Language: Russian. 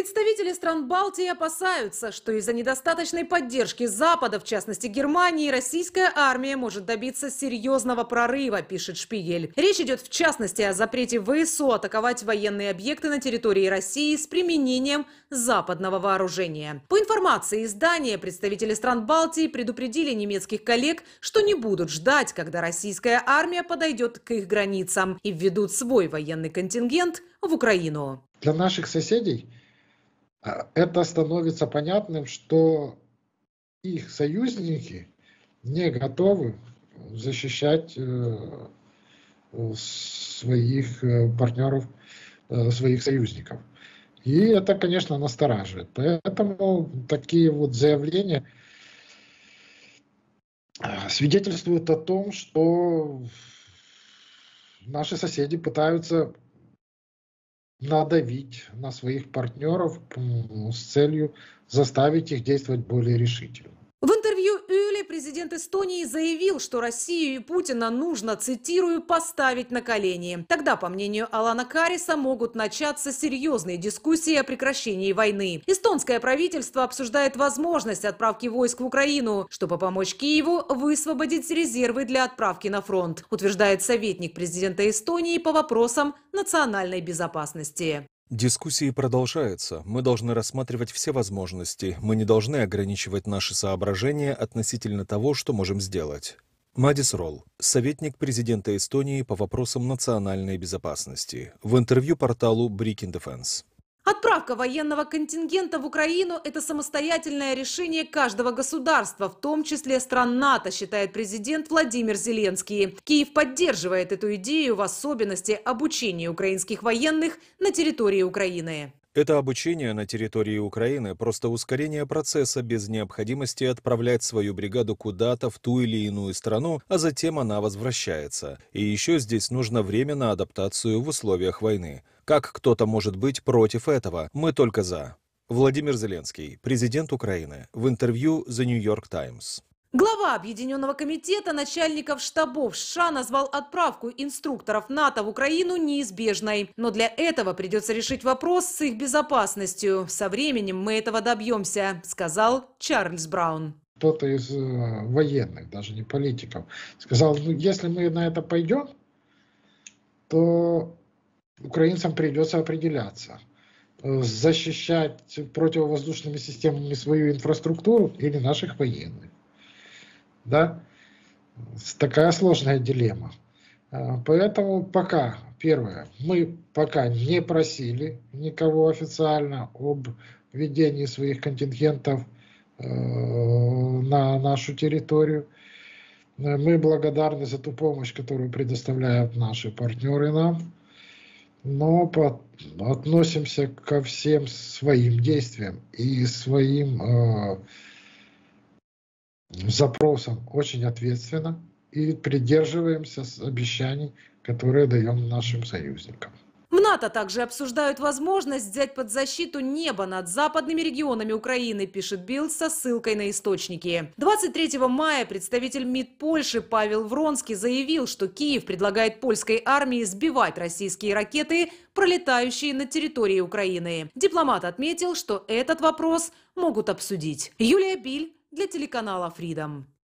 Представители стран Балтии опасаются, что из-за недостаточной поддержки Запада, в частности Германии, российская армия может добиться серьезного прорыва, пишет Шпигель. Речь идет в частности о запрете ВСУ атаковать военные объекты на территории России с применением западного вооружения. По информации издания, представители стран Балтии предупредили немецких коллег, что не будут ждать, когда российская армия подойдет к их границам и введут свой военный контингент в Украину. Для наших соседей – а это становится понятным, что их союзники не готовы защищать э, своих э, партнеров, э, своих союзников. И это, конечно, настораживает. Поэтому такие вот заявления свидетельствуют о том, что наши соседи пытаются надавить на своих партнеров с целью заставить их действовать более решительно. Юэле президент Эстонии заявил, что Россию и Путина нужно, цитирую, поставить на колени. Тогда, по мнению Алана Кариса, могут начаться серьезные дискуссии о прекращении войны. Эстонское правительство обсуждает возможность отправки войск в Украину, чтобы помочь Киеву высвободить резервы для отправки на фронт, утверждает советник президента Эстонии по вопросам национальной безопасности. Дискуссии продолжаются. Мы должны рассматривать все возможности. Мы не должны ограничивать наши соображения относительно того, что можем сделать. Мадис Ролл, советник президента Эстонии по вопросам национальной безопасности, в интервью порталу Breaking Defense. Отправка военного контингента в Украину – это самостоятельное решение каждого государства, в том числе стран НАТО, считает президент Владимир Зеленский. Киев поддерживает эту идею в особенности обучения украинских военных на территории Украины. Это обучение на территории Украины – просто ускорение процесса без необходимости отправлять свою бригаду куда-то в ту или иную страну, а затем она возвращается. И еще здесь нужно время на адаптацию в условиях войны. Как кто-то может быть против этого? Мы только за. Владимир Зеленский, президент Украины, в интервью The New York Times. Глава Объединенного комитета начальников штабов США назвал отправку инструкторов НАТО в Украину неизбежной. Но для этого придется решить вопрос с их безопасностью. Со временем мы этого добьемся, сказал Чарльз Браун кто-то из э, военных, даже не политиков, сказал, ну, если мы на это пойдем, то украинцам придется определяться э, защищать противовоздушными системами свою инфраструктуру или наших военных. Да? Такая сложная дилемма. Э, поэтому пока, первое, мы пока не просили никого официально об введении своих контингентов э, на нашу территорию. Мы благодарны за ту помощь, которую предоставляют наши партнеры нам но по, относимся ко всем своим действиям и своим э, запросам очень ответственно и придерживаемся обещаний, которые даем нашим союзникам. НАТО также обсуждают возможность взять под защиту небо над западными регионами Украины, пишет Билд со ссылкой на источники. 23 мая представитель МИД Польши Павел Вронский заявил, что Киев предлагает польской армии сбивать российские ракеты, пролетающие на территории Украины. Дипломат отметил, что этот вопрос могут обсудить. Юлия Биль для телеканала Freedom.